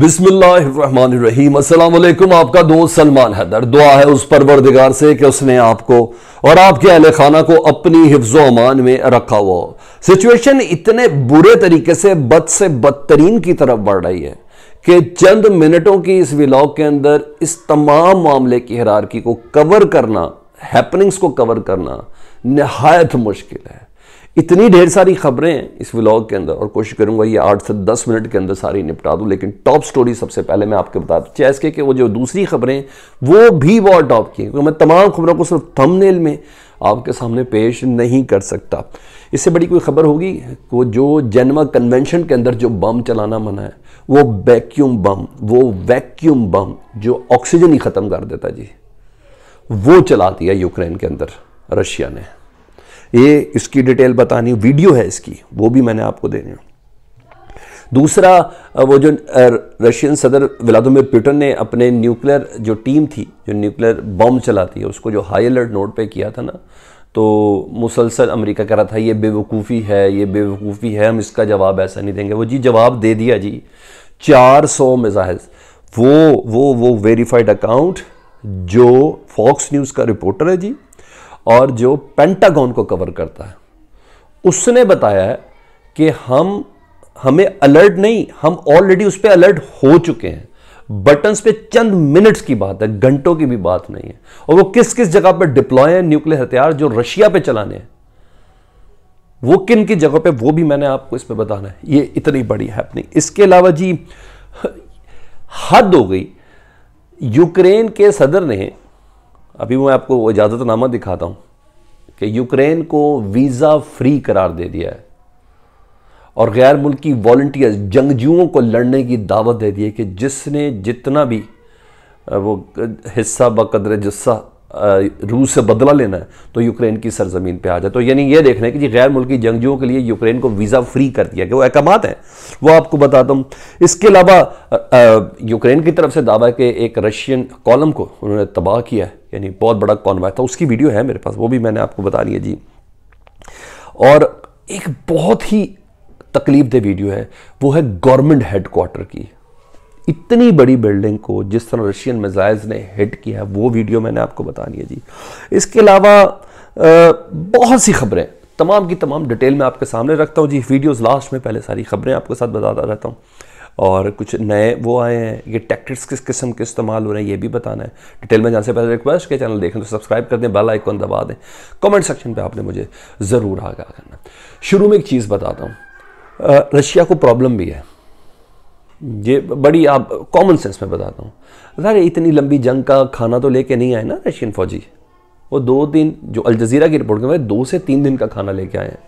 बिस्मिल्लाम असलम आपका दोस्त सलमान हैदर दुआ है उस परवरदिगार से कि उसने आपको और आपके अहल खाना को अपनी हिफ्ज अमान में रखा हुआ सिचुएशन इतने बुरे तरीके से बद से बदतरीन की तरफ बढ़ रही है कि चंद मिनटों की इस विलॉग के अंदर इस तमाम मामले की हरारकी को कवर करना हैपनिंग्स को कवर करना नहायत मुश्किल है इतनी ढेर सारी खबरें हैं इस व्लॉग के अंदर और कोशिश करूंगा ये आठ से दस मिनट के अंदर सारी निपटा दूं लेकिन टॉप स्टोरी सबसे पहले मैं आपको बता दूँ चैस के वो जो दूसरी खबरें वो भी बहुत टॉप की हैं क्योंकि मैं तमाम खबरों को सिर्फ थंबनेल में आपके सामने पेश नहीं कर सकता इससे बड़ी कोई खबर होगी वो जो जेनवा कन्वेंशन के अंदर जो बम चलाना मना है वो वैक्यूम बम वो वैक्यूम बम जो ऑक्सीजन ही ख़त्म कर देता जी वो चला दिया यूक्रेन के अंदर रशिया ने ये इसकी डिटेल बतानी वीडियो है इसकी वो भी मैंने आपको देनी है दूसरा वो जो रशियन सदर व्लादिमिर पुटिन ने अपने न्यूक्लियर जो टीम थी जो न्यूक्लियर बम चलाती है उसको जो हाई अलर्ट नोट पे किया था ना तो मुसलसल अमेरिका कह रहा था ये बेवकूफ़ी है ये बेवकूफ़ी है हम इसका जवाब ऐसा नहीं देंगे वो जी जवाब दे दिया जी 400 सौ मिज़ाइल्स वो वो वो वेरीफाइड अकाउंट जो फॉक्स न्यूज़ का रिपोर्टर है जी और जो पेंटागन को कवर करता है उसने बताया है कि हम हमें अलर्ट नहीं हम ऑलरेडी उस पर अलर्ट हो चुके हैं बटन्स पे चंद मिनट्स की बात है घंटों की भी बात नहीं है और वो किस किस जगह पर डिप्लॉय है न्यूक्लियर हथियार जो रशिया पे चलाने हैं वो किन की जगह पे वो भी मैंने आपको इस पे बताना है ये इतनी बड़ी हैपनिंग इसके अलावा जी हद हो गई यूक्रेन के सदर ने अभी मैं आपको इजाज़तनामा दिखाता हूँ कि यूक्रेन को वीज़ा फ्री करार दे दिया है और गैर मुल्की वॉल्टियर्स जंगजुओं को लड़ने की दावत दे दी है कि जिसने जितना भी वो हिस्सा बकदर जस्सा रूस से बदला लेना है तो यूक्रेन की सरजमीन पे आ जाए तो यानी ये देखना है कि जी गैर मुल्की जंगजुओं के लिए यूक्रेन को वीज़ा फ्री कर दिया गया वो अहकाम हैं वो आपको बताता हूँ इसके अलावा यूक्रेन की तरफ से दावा के एक रशियन कॉलम को उन्होंने तबाह किया है यानी बहुत बड़ा कॉन्वाय था उसकी वीडियो है मेरे पास वो भी मैंने आपको बता लिया जी और एक बहुत ही तकलीफ दे वीडियो है वो है गवर्नमेंट हेडकोार्टर की इतनी बड़ी बिल्डिंग को जिस तरह रशियन मिज़ाइल्स ने हिट किया है वो वीडियो मैंने आपको बता है जी इसके अलावा बहुत सी खबरें तमाम की तमाम डिटेल में आपके सामने रखता हूँ जी वीडियोस लास्ट में पहले सारी खबरें आपके साथ बताता रहता हूँ और कुछ नए वो आए हैं ये टैक्टिक्स किस किस्म के इस्तेमाल हो रहे हैं ये भी बताना है डिटेल में जान से पहले रिक्वेस्ट के चैनल देखें तो सब्सक्राइब कर दें बेल आइकॉन दबा दें कमेंट सेक्शन पे आपने मुझे ज़रूर आगाह करना शुरू में एक चीज़ बताता हूँ रशिया को प्रॉब्लम भी है ये बड़ी आप कॉमन सेंस में बताता हूँ अरे इतनी लंबी जंग का खाना तो लेके नहीं आए ना रशियन फौजी वो दो दिन जो अलजीरा की रिपोर्ट के दो से तीन दिन का खाना लेके आए हैं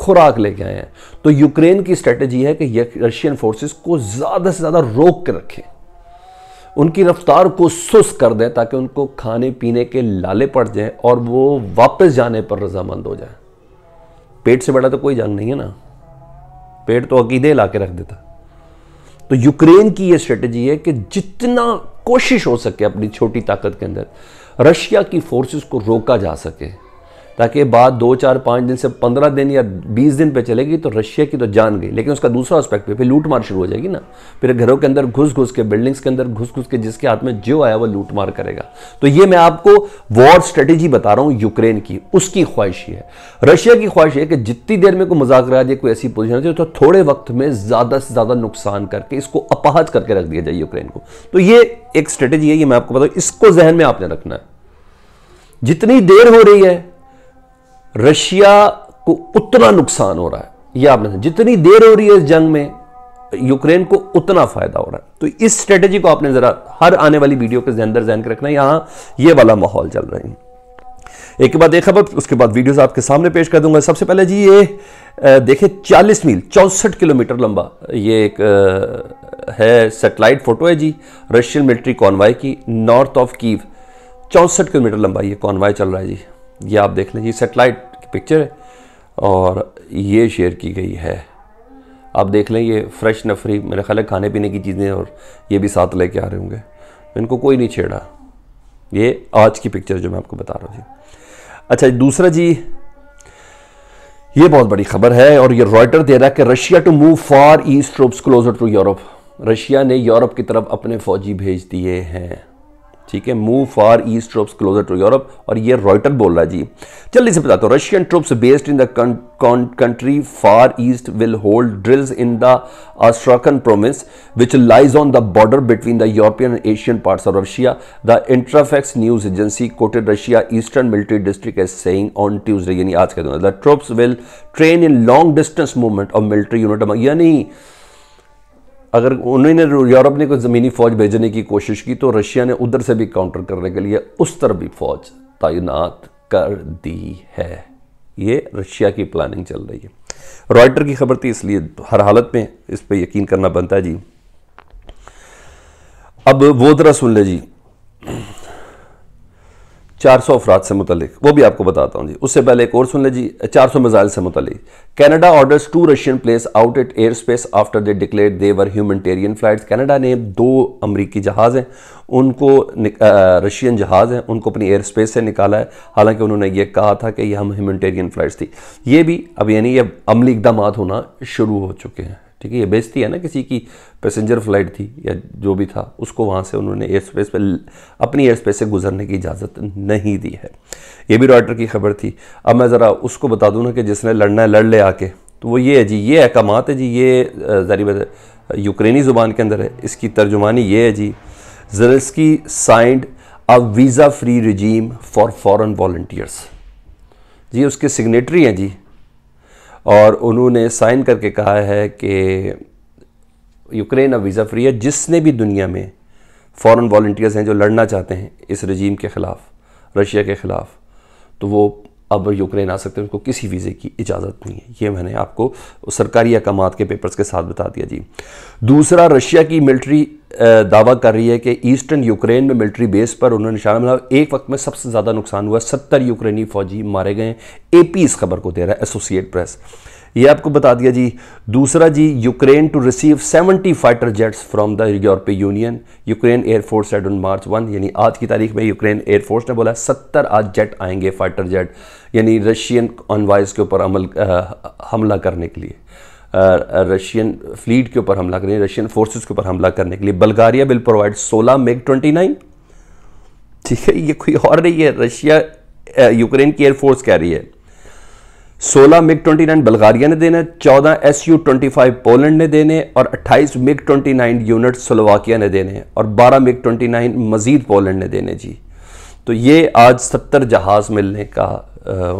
खुराक लेके आए हैं तो यूक्रेन की स्ट्रेटजी है कि रशियन फोर्सेस को ज़्यादा से ज़्यादा रोक के रखें उनकी रफ्तार को सुस्त कर दें ताकि उनको खाने पीने के लाले पड़ जाएं और वो वापस जाने पर रजामंद हो जाए पेट से बड़ा तो कोई जंग नहीं है ना पेट तो अकीदे ला के रख देता तो यूक्रेन की यह स्ट्रेटजी है कि जितना कोशिश हो सके अपनी छोटी ताकत के अंदर रशिया की फोर्सेस को रोका जा सके ताकि बात दो चार पाँच दिन से पंद्रह दिन या बीस दिन पे चलेगी तो रशिया की तो जान गई लेकिन उसका दूसरा एस्पेक्ट भी फिर लूट मार शुरू हो जाएगी ना फिर घरों के अंदर घुस घुस के बिल्डिंग्स के अंदर घुस घुस के जिसके हाथ में जो आया वो लूट मार करेगा तो ये मैं आपको वॉर स्ट्रेटेजी बता रहा हूँ यूक्रेन की उसकी ख्वाहिश है रशिया की ख्वाहिश है कि जितनी देर में कोई मजाक रहा है कोई ऐसी पोजिशन है तो थोड़े वक्त में ज़्यादा से ज़्यादा नुकसान करके इसको अपाहज करके रख दिया जाए यूक्रेन को तो ये एक स्ट्रेटेजी है ये मैं आपको बताऊँ इसको जहन में आपने रखना है जितनी देर हो रही है रशिया को उतना नुकसान हो रहा है यह आपने जितनी देर हो रही है इस जंग में यूक्रेन को उतना फायदा हो रहा है तो इस स्ट्रेटेजी को आपने जरा हर आने वाली वीडियो के अंदर जहन के रखना यहां ये वाला माहौल चल रहा है एक के बाद एक खबर उसके बाद वीडियोस आपके सामने पेश कर दूंगा सबसे पहले जी ये देखे 40 मील चौंसठ किलोमीटर लंबा ये एक है सेटेलाइट फोटो है जी रशियन मिलिट्री कॉन्वाय की नॉर्थ ऑफ कीव चौसठ किलोमीटर लंबा ये कॉन्वाय चल रहा है जी ये आप देख लें ये सेटेलाइट की पिक्चर है और ये शेयर की गई है आप देख लें ये फ्रेश नफरी मेरा ख्याल है खाने पीने की चीज़ें और ये भी साथ लेके आ रहे होंगे इनको कोई नहीं छेड़ा ये आज की पिक्चर जो मैं आपको बता रहा हूँ जी अच्छा दूसरा जी ये बहुत बड़ी खबर है और ये रॉयटर दे रहा है कि Russia to move far east troops closer to Europe Russia ने यूरोप की तरफ अपने फौजी भेज दिए हैं ठीक है move for east troops closer to Europe और ये रॉयटर बोल रहा है जी जल्दी से बताता हूँ Russian troops based in country country far east will hold drills in the Astrakhan province which lies on the border between the European Asian parts of Russia the Interfax news agency quoted Russia eastern military district as saying on Tuesday यानी आज कहते हैं the troops will train in long distance movement of military unit यानी अगर उन्होंने Europe ने कोई ज़मीनी फ़ौज भेजने की कोशिश की तो रशिया ने उधर से भी काउंटर करने के लिए उस तरफ भी फ़ौज तैनात कर दी है ये रशिया की प्लानिंग चल रही है रॉयटर की खबर थी इसलिए हर हालत में इस पर यकीन करना बनता है जी अब वो ज़रा सुन ले जी चार सौ अफराद से मुतलिक वो भी आपको बताता हूँ जी उससे पहले एक और सुन लें जी चार सौ मिज़ाइल से मुतलिक Canada orders to Russian planes out at air space after they declare their humanitarian flights Canada ने दो अमरीकी जहाज़ हैं उनको रशियन जहाज़ हैं उनको अपनी एयर स्पेस से निकाला है हालांकि उन्होंने ये कहा था कि यह हम ह्यूमनटेरियन फ्लाइट्स थी ये भी अब यानी ये अमली इकदाम होना शुरू हो चुके हैं ठीक है ये बेजती है ना किसी की पैसेंजर फ्लाइट थी या जो भी था उसको वहाँ से उन्होंने एयर स्पेस पर अपनी एयर स्पेस से गुजरने की इजाज़त नहीं दी है ये भी रॉयटर की खबर थी अब मैं ज़रा उसको बता दूँ ना कि जिसने लड़ना है लड़ ले आके तो वो ये है जी ये अहकाम है जी ये ज़रिए यूक्रेनी ज़ुबान के अंदर है इसकी तर्जुमानी ये है जी Zelensky signed a visa free regime for foreign volunteers जी उसके सिग्नेटरी हैं जी और उन्होंने साइन करके कहा है कि यूक्रेन अब वीज़ा फ्री है जिसने भी दुनिया में फ़ॉरेन वॉल्टियर्स हैं जो लड़ना चाहते हैं इस रजीम के ख़िलाफ़ रशिया के ख़िलाफ़ तो वो अब यूक्रेन आ सकते हैं उनको किसी वीज़े की इजाज़त नहीं है ये मैंने आपको सरकारी अहकाम के पेपर्स के साथ बता दिया जी दूसरा रशिया की मिलिट्री दावा कर रही है कि ईस्टर्न यूक्रेन में मिलिट्री बेस पर उन्होंने निशाना मिला एक वक्त में सबसे ज़्यादा नुकसान हुआ सत्तर यूक्रेनी फौजी मारे गए ए पी इस खबर को दे रहा है एसोसिएट प्रेस ये आपको बता दिया जी दूसरा जी Ukraine to receive 70 fighter jets from the European Union Ukraine air force said on March one यानी आज की तारीख में यूक्रेन एयरफोर्स ने बोला 70 आज जेट आएंगे फाइटर जेट यानी रशियन ऑनवाइज के ऊपर हमला करने के लिए रशियन फ्लीट के ऊपर हमला करने रशियन फोर्सेस के ऊपर हमला करने के लिए बल्गारिया विल प्रोवाइड सोलह मेग नाइन ठीक है ये कोई और नहीं है रशिया यूक्रेन की एयरफोर्स कह रही है सोलह मिग नाइन बल्गारिया ने देने चौदह S U twenty five Poland ने देने और अट्ठाईस MiG twenty nine unit Slovakia ने देने और बारह मिग ट्वेंटी नाइन मजीद पोलैंड ने देने जी तो ये आज सत्तर जहाज़ मिलने का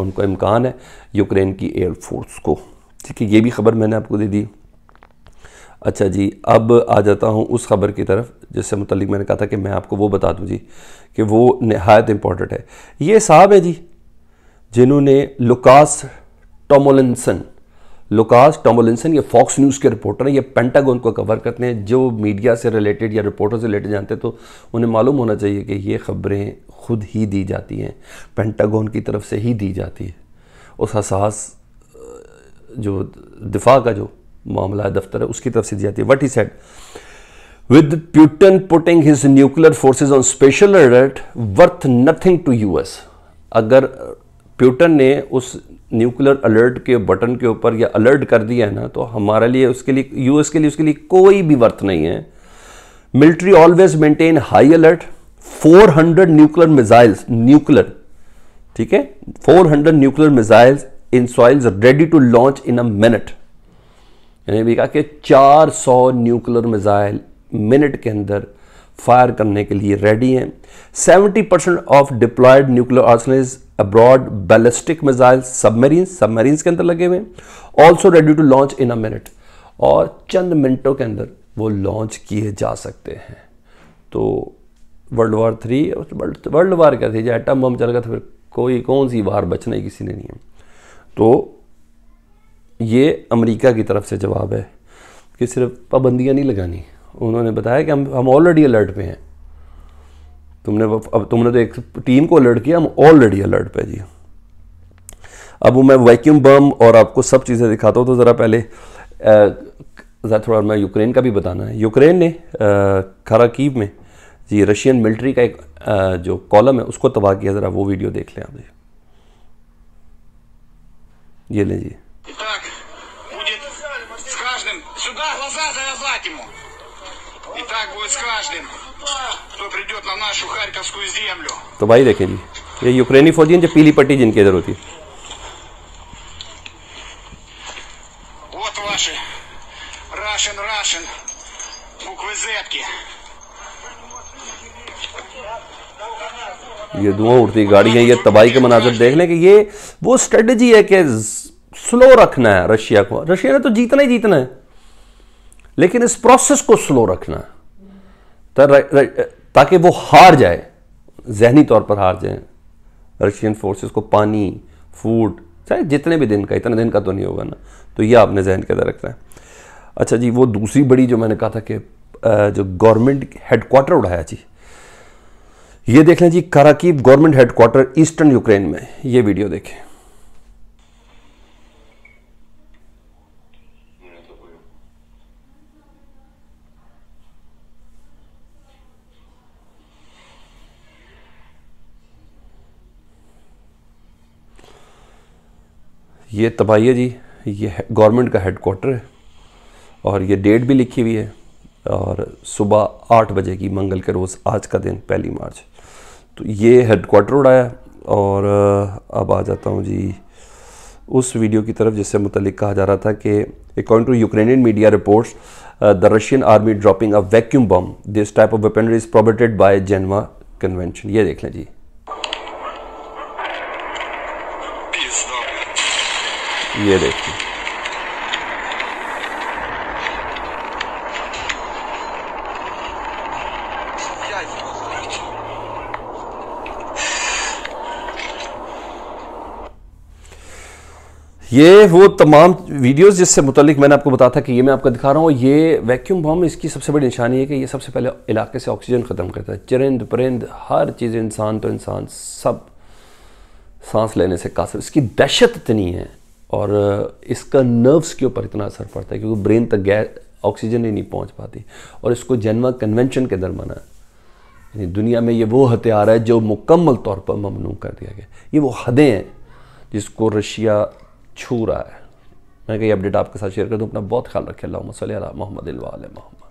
उनको इम्कान है यूक्रेन की एयरफोर्स को ठीक है ये भी खबर मैंने आपको दे दी अच्छा जी अब आ जाता हूँ उस खबर की तरफ जिससे मुतलिक मैंने कहा था कि मैं आपको वो बता दूँ जी कि वो नहायत इम्पॉर्टेंट है ये साहब है जी जिन्होंने लुकास टोमोलिनसन लुकास टोमोलिनसन ये फॉक्स न्यूज़ के रिपोर्टर हैं ये पेंटागन को कवर करते हैं जो मीडिया से रिलेटेड या रिपोर्टर से रिलेटेड जानते हैं तो उन्हें मालूम होना चाहिए कि ये खबरें खुद ही दी जाती हैं पेंटागन की तरफ से ही दी जाती है उस हसास जो दिफा का जो मामला है दफ्तर है उसकी तरफ से दी जाती है what he said with Putin putting his nuclear forces on special alert worth nothing to US अगर प्यूटन ने उस न्यूक्लियर अलर्ट के बटन के ऊपर या अलर्ट कर दिया है ना तो हमारे लिए उसके लिए यूएस के लिए उसके लिए कोई भी वर्थ नहीं है military always maintain high alert 400 nuclear missiles nuclear ठीक है 400 nuclear missiles in silos ready to launch in a minute यानी भी कहा कि 400 न्यूक्लियर मिज़ाइल मिनट के अंदर फायर करने के लिए रेडी हैं 70 percent of deployed nuclear arsenal abroad ballistic missile submarine submarine के अंदर लगे हुए हैं also ready to launch in a minute और चंद मिनटों के अंदर वो लॉन्च किए जा सकते हैं तो world war three world war क्या थी जो एटम बम चल गया था फिर कोई कौन सी वार बचने किसी ने नहीं है तो ये अमेरिका की तरफ से जवाब है कि सिर्फ पाबंदियाँ नहीं लगानी उन्होंने बताया कि हम हम ऑलरेडी अलर्ट पे हैं तुमने अब तुमने तो एक टीम को अलर्ट किया हम ऑलरेडी अलर्ट पे जी अब मैं वैक्यूम बम और आपको सब चीज़ें दिखाता हूँ तो ज़रा पहले ज़रा थोड़ा मैं यूक्रेन का भी बताना है यूक्रेन ने खराकीव में जी रशियन मिलिट्री का एक आ, जो कॉलम है उसको तबाह किया ज़रा वो वीडियो देख लें आप जी ये ले जी तो भाई देखें जी ये यूक्रेनी फौजी हैं जो पीली पट्टी जिनके इधर होती है Russian, Russian, буквы Z. -ки. ये धुआं उड़ती गाड़ियां ये तबाही के मनाजिर देख लें कि ये वो स्ट्रेटजी है कि स्लो रखना है रशिया को रशिया ने तो जीतना ही जीतना है लेकिन इस प्रोसेस को स्लो रखना है तो ताकि वो हार जाए जहनी तौर पर हार जाए रशियन फोर्सेस को पानी फूड चाहे जितने भी दिन का इतने दिन का तो नहीं होगा ना तो ये आपने जहन के अंदर रखना है अच्छा जी वो दूसरी बड़ी जो मैंने कहा था कि जो गवर्नमेंट हेडकोार्टर उड़ाया जी ये देख लें जी Kharkiv government headquarters eastern Ukraine में ये वीडियो देखें ये तबाही है जी ये गवर्नमेंट का हेडक्वार्टर है और ये डेट भी लिखी हुई है और सुबह आठ बजे की मंगल के रोज़ आज का दिन पहली मार्च तो ये हेड क्वार्टर और अब आ जाता हूँ जी उस वीडियो की तरफ जिससे मुतलिक कहा जा रहा था कि according to Ukrainian media reports the Russian army dropping a vacuum bomb this type of weaponry is prohibited by Geneva convention ये देख लें जी ये देखिए ये वो तमाम वीडियोस जिससे मुतलिक मैंने आपको बताया था कि ये मैं आपको दिखा रहा हूँ ये वैक्यूम बम इसकी सबसे बड़ी निशानी है कि ये सबसे पहले इलाके से ऑक्सीजन ख़त्म करता है चरिंद परिंद हर चीज़ इंसान तो इंसान सब सांस लेने से कासर इसकी दहशत इतनी है और इसका नर्व्स के ऊपर इतना असर पड़ता है क्योंकि ब्रेन तक गैस ऑक्सीजन ही नहीं पहुँच पाती और इसको जन्मा कन्वेंशन के अंदर माना यानी दुनिया में ये वो हथियार है जो मुकम्मल तौर पर ममनू कर दिया गया ये वो हदें हैं जिसको रशिया छू रहा है मैं कही अपडेट आपके साथ शेयर कर दूँ अपना बहुत ख्याल रखें अल्लाह मोहम्मद मोहम्मद